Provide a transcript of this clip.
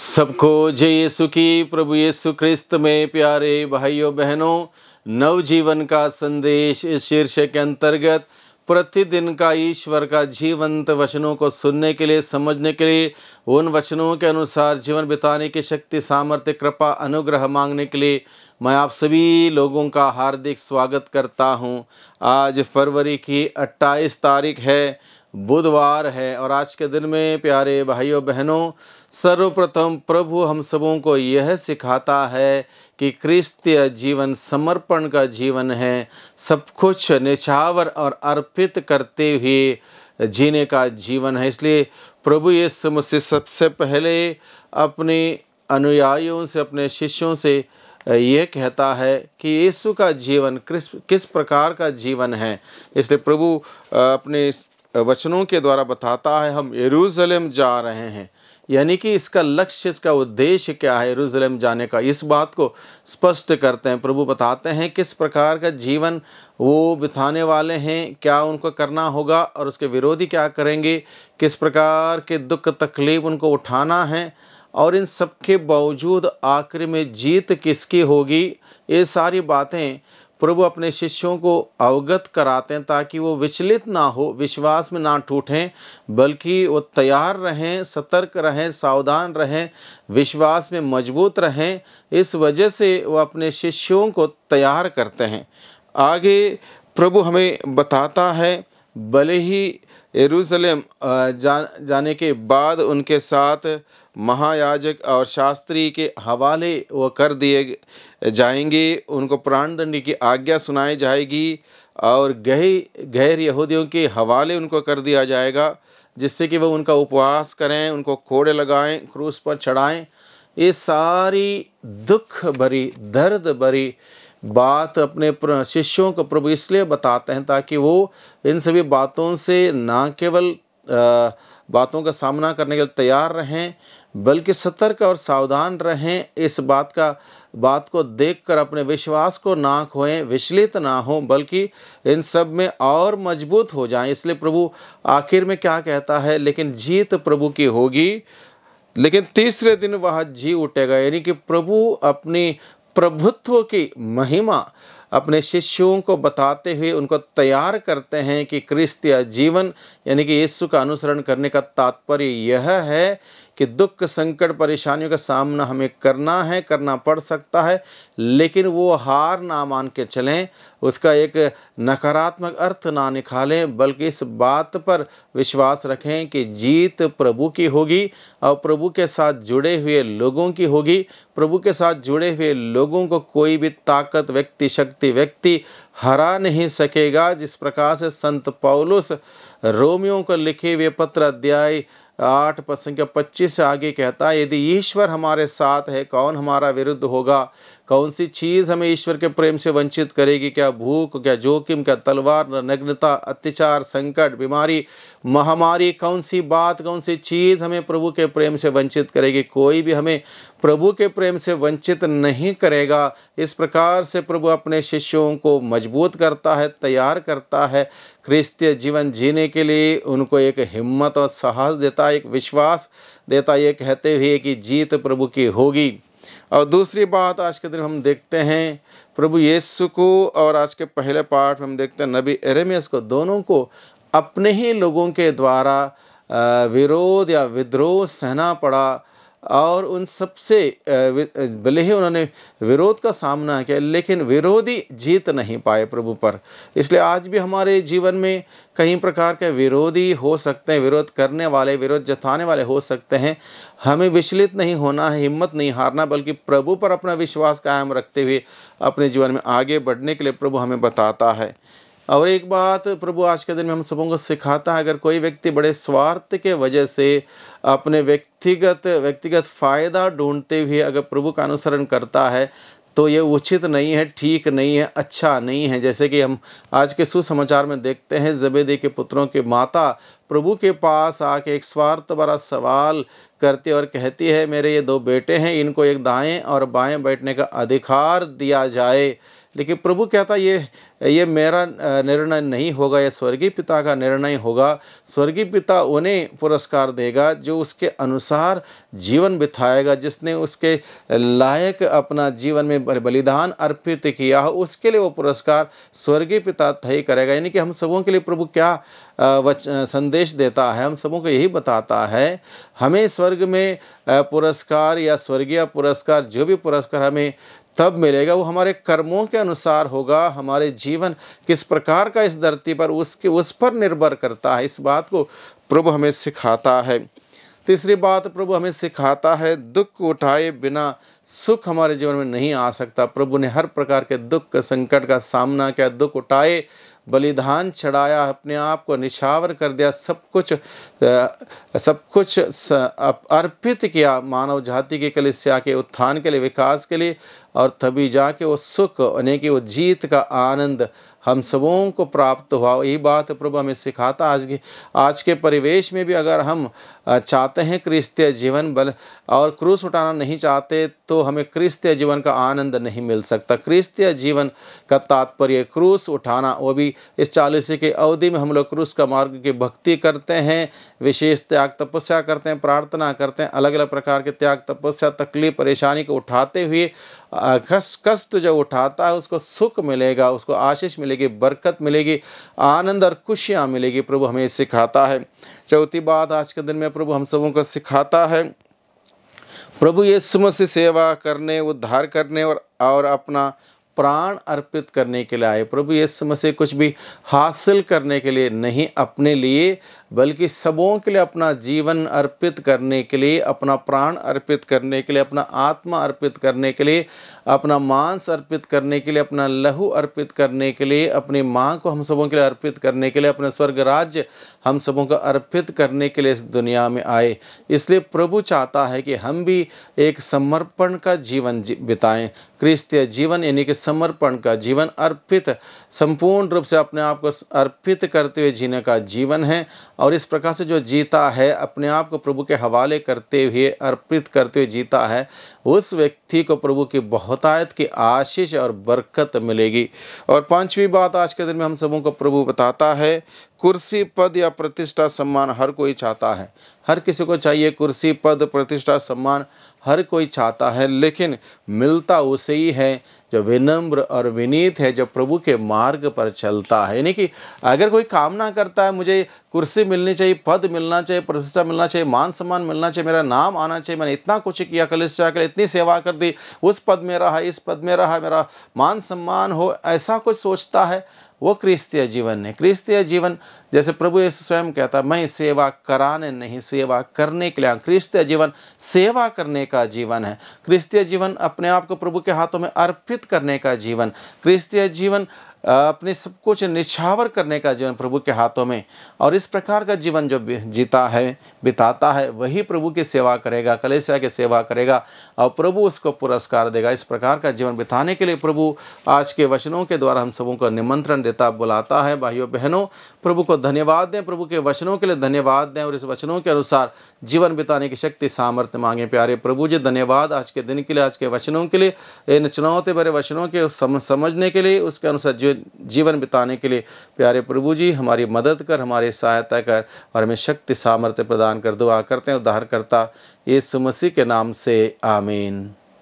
सबको जय यीशु की प्रभु यीशु क्रिस्त में प्यारे भाइयों बहनों नवजीवन का संदेश इस शीर्षक के अंतर्गत प्रतिदिन का ईश्वर का जीवंत वचनों को सुनने के लिए समझने के लिए उन वचनों के अनुसार जीवन बिताने की शक्ति सामर्थ्य कृपा अनुग्रह मांगने के लिए मैं आप सभी लोगों का हार्दिक स्वागत करता हूं आज फरवरी की 28 तारीख है बुधवार है और आज के दिन में प्यारे भाइयों बहनों सर्वप्रथम प्रभु हम सबों को यह सिखाता है कि क्रिस्तीय जीवन समर्पण का जीवन है सब कुछ निछावर और अर्पित करते हुए जीने का जीवन है इसलिए प्रभु ये मसीह सबसे पहले अपने अनुयायियों से अपने शिष्यों से ये कहता है कि यीशु का जीवन किस किस प्रकार का जीवन है इसलिए प्रभु अपने वचनों के द्वारा बताता है हम यरूशलेम जा रहे हैं यानी कि इसका लक्ष्य इसका उद्देश्य क्या है यरूशलेम जाने का इस बात को स्पष्ट करते हैं प्रभु बताते हैं किस प्रकार का जीवन वो बिताने वाले हैं क्या उनको करना होगा और उसके विरोधी क्या करेंगे किस प्रकार के दुख तकलीफ उनको उठाना है और इन सब के बावजूद आखिर में जीत किसकी होगी ये सारी बातें प्रभु अपने शिष्यों को अवगत कराते हैं ताकि वो विचलित ना हो विश्वास में ना टूटें बल्कि वो तैयार रहें सतर्क रहें सावधान रहें विश्वास में मजबूत रहें इस वजह से वो अपने शिष्यों को तैयार करते हैं आगे प्रभु हमें बताता है भले ही यरूशलेम जा, जाने के बाद उनके साथ महायाजक और शास्त्री के हवाले वो कर दिए जाएंगे उनको प्राणदंड की आज्ञा सुनाई जाएगी और गहरी गैर यहूदियों के हवाले उनको कर दिया जाएगा जिससे कि वो उनका उपवास करें उनको कोड़े लगाएं क्रूस पर चढ़ाएं ये सारी दुख भरी दर्द भरी बात अपने शिष्यों को प्रभु इसलिए बताते हैं ताकि वो इन सभी बातों से ना केवल बातों का सामना करने के लिए तैयार रहें बल्कि सतर्क और सावधान रहें इस बात का बात को देखकर अपने विश्वास को ना खोएं विचलित ना हों बल्कि इन सब में और मजबूत हो जाएं इसलिए प्रभु आखिर में क्या कहता है लेकिन जीत प्रभु की होगी लेकिन तीसरे दिन वह जी उठेगा यानी कि प्रभु अपनी प्रभुत्व की महिमा अपने शिष्यों को बताते हुए उनको तैयार करते हैं कि क्रिस्तीय जीवन यानी कि यीशु का अनुसरण करने का तात्पर्य यह है कि दुख संकट परेशानियों का सामना हमें करना है करना पड़ सकता है लेकिन वो हार ना मान के चलें उसका एक नकारात्मक अर्थ ना निकालें बल्कि इस बात पर विश्वास रखें कि जीत प्रभु की होगी और प्रभु के साथ जुड़े हुए लोगों की होगी प्रभु के साथ जुड़े हुए लोगों को कोई भी ताकत व्यक्ति शक्ति व्यक्ति हरा नहीं सकेगा जिस प्रकार से संत पौलुस रोमियों को लिखे हुए पत्र अध्याय आठ पद संख्या पच्चीस से आगे कहता है यदि ईश्वर हमारे साथ है कौन हमारा विरुद्ध होगा कौन सी चीज़ हमें ईश्वर के प्रेम से वंचित करेगी क्या भूख क्या जोखिम क्या तलवार नग्नता अत्याचार संकट बीमारी महामारी कौन सी बात कौन सी चीज़ हमें प्रभु के प्रेम से वंचित करेगी कोई भी हमें प्रभु के प्रेम से वंचित नहीं करेगा इस प्रकार से प्रभु अपने शिष्यों को मजबूत करता है तैयार करता है क्रिस्तीय जीवन जीने के लिए उनको एक हिम्मत और साहस देता एक विश्वास देता ये कहते हुए कि जीत प्रभु की होगी और दूसरी बात आज के दिन हम देखते हैं प्रभु यीशु को और आज के पहले पाठ हम देखते हैं नबी एरेमियस को दोनों को अपने ही लोगों के द्वारा विरोध या विद्रोह सहना पड़ा और उन सबसे भले ही उन्होंने विरोध का सामना किया लेकिन विरोधी जीत नहीं पाए प्रभु पर इसलिए आज भी हमारे जीवन में कई प्रकार के विरोधी हो सकते हैं विरोध करने वाले विरोध जताने वाले हो सकते हैं हमें विचलित नहीं होना है हिम्मत नहीं हारना बल्कि प्रभु पर अपना विश्वास कायम रखते हुए अपने जीवन में आगे बढ़ने के लिए प्रभु हमें बताता है और एक बात प्रभु आज के दिन में हम सबों को सिखाता है अगर कोई व्यक्ति बड़े स्वार्थ के वजह से अपने व्यक्तिगत व्यक्तिगत फ़ायदा ढूंढते हुए अगर प्रभु का अनुसरण करता है तो ये उचित नहीं है ठीक नहीं है अच्छा नहीं है जैसे कि हम आज के सुसमाचार में देखते हैं जबेदे के पुत्रों के माता प्रभु के पास आके एक स्वार्थ भरा सवाल करती और कहती है मेरे ये दो बेटे हैं इनको एक दाएं और बाएं बैठने का अधिकार दिया जाए लेकिन प्रभु कहता ये ये मेरा निर्णय नहीं होगा यह स्वर्गीय पिता का निर्णय होगा स्वर्गीय पिता उन्हें पुरस्कार देगा जो उसके अनुसार जीवन बिताएगा जिसने उसके लायक अपना जीवन में बलिदान अर्पित किया हो उसके लिए वो पुरस्कार स्वर्गीय पिता तय करेगा यानी कि हम सबों के लिए प्रभु क्या वच संदेश देता है हम सबों को यही बताता है हमें स्वर्ग में पुरस्कार या स्वर्गीय पुरस्कार जो भी पुरस्कार हमें तब मिलेगा वो हमारे कर्मों के अनुसार होगा हमारे जीवन किस प्रकार का इस धरती पर उसके उस पर निर्भर करता है इस बात को प्रभु हमें सिखाता है तीसरी बात प्रभु हमें सिखाता है दुख उठाए बिना सुख हमारे जीवन में नहीं आ सकता प्रभु ने हर प्रकार के दुख संकट का सामना किया दुख उठाए बलिदान चढ़ाया अपने आप को निछावर कर दिया सब कुछ सब कुछ अर्पित किया मानव जाति के कलिस्या के उत्थान के लिए विकास के लिए और तभी जाके वो सुख यानी कि वो जीत का आनंद हम सबों को प्राप्त हुआ यही बात प्रभु हमें सिखाता आज के आज के परिवेश में भी अगर हम चाहते हैं क्रिस्तीय जीवन बल और क्रूस उठाना नहीं चाहते तो हमें क्रिस्तीय जीवन का आनंद नहीं मिल सकता क्रिस्तीय जीवन का तात्पर्य क्रूस उठाना वो भी इस चालीस के अवधि में हम लोग क्रूस का मार्ग की भक्ति करते हैं विशेष त्याग तपस्या करते हैं प्रार्थना करते हैं अलग अलग प्रकार के त्याग तपस्या तकलीफ परेशानी को उठाते हुए कष्ट कष्ट जो उठाता है उसको सुख मिलेगा उसको आशीष मिलेगी बरकत मिलेगी आनंद और खुशियाँ मिलेगी प्रभु हमें सिखाता है चौथी बात आज के दिन में प्रभु हम सबों को सिखाता है प्रभु यीशु मसीह सेवा करने उद्धार करने और और अपना प्राण अर्पित करने के लिए आए प्रभु यीशु मसीह कुछ भी हासिल करने के लिए नहीं अपने लिए बल्कि सबों के लिए अपना जीवन अर्पित करने के लिए अपना प्राण अर्पित करने के लिए अपना आत्मा अर्पित करने के लिए अपना मांस अर्पित करने के लिए अपना लहू अर्पित करने के लिए अपनी माँ को हम सबों के लिए अर्पित करने के लिए अपने स्वर्ग राज्य हम सबों को अर्पित करने के लिए इस दुनिया में आए इसलिए प्रभु चाहता है कि हम भी एक समर्पण का जीवन बिताएँ बिताएं क्रिस्तीय जीवन यानी कि समर्पण का जीवन अर्पित संपूर्ण रूप से अपने आप को अर्पित करते हुए जीने का जीवन है और इस प्रकार से जो जीता है अपने आप को प्रभु के हवाले करते हुए अर्पित करते हुए जीता है उस व्यक्ति को प्रभु की बहुतायत की आशीष और बरकत मिलेगी और पांचवी बात आज के दिन में हम सबों को प्रभु बताता है कुर्सी पद या प्रतिष्ठा सम्मान हर कोई चाहता है हर किसी को चाहिए कुर्सी पद प्रतिष्ठा सम्मान हर कोई चाहता है लेकिन मिलता उसे ही है जो विनम्र और विनीत है जो प्रभु के मार्ग पर चलता है यानी कि अगर कोई कामना करता है मुझे कुर्सी मिलनी चाहिए पद मिलना चाहिए प्रतिष्ठा मिलना चाहिए मान सम्मान मिलना चाहिए मेरा नाम आना चाहिए मैंने इतना कुछ किया कल से कल इतनी सेवा कर दी उस पद में रहा इस पद में रहा मेरा मान सम्मान हो ऐसा कुछ सोचता है वो क्रिस्तीय जीवन है क्रिस्तीय जीवन जैसे प्रभु यीशु स्वयं कहता मैं सेवा कराने नहीं सेवा करने के लिए क्रिस्तीय जीवन सेवा करने का जीवन है क्रिस्तीय जीवन अपने आप को प्रभु के हाथों में अर्पित करने का जीवन क्रिस्तीय जीवन अपने सब कुछ निछावर करने का जीवन प्रभु के हाथों में और इस प्रकार का जीवन जो जीता है बिताता है वही प्रभु की सेवा करेगा कलेसिया की सेवा करेगा और प्रभु उसको पुरस्कार देगा इस प्रकार का जीवन बिताने के लिए प्रभु आज के वचनों के द्वारा हम सबों को निमंत्रण देता बुलाता है भाइयों बहनों प्रभु को धन्यवाद दें प्रभु के वचनों के लिए धन्यवाद दें और इस वचनों के अनुसार जीवन बिताने की शक्ति सामर्थ्य मांगे प्यारे प्रभु जी धन्यवाद आज के दिन के लिए आज के वचनों के लिए इन चुनौती भरे वचनों के समझने के लिए उसके अनुसार जीवन बिताने के लिए प्यारे प्रभु जी हमारी मदद कर हमारी सहायता कर और हमें शक्ति सामर्थ्य प्रदान कर दुआ करते हैं उद्धारकर्ता ये सुमसी के नाम से आमीन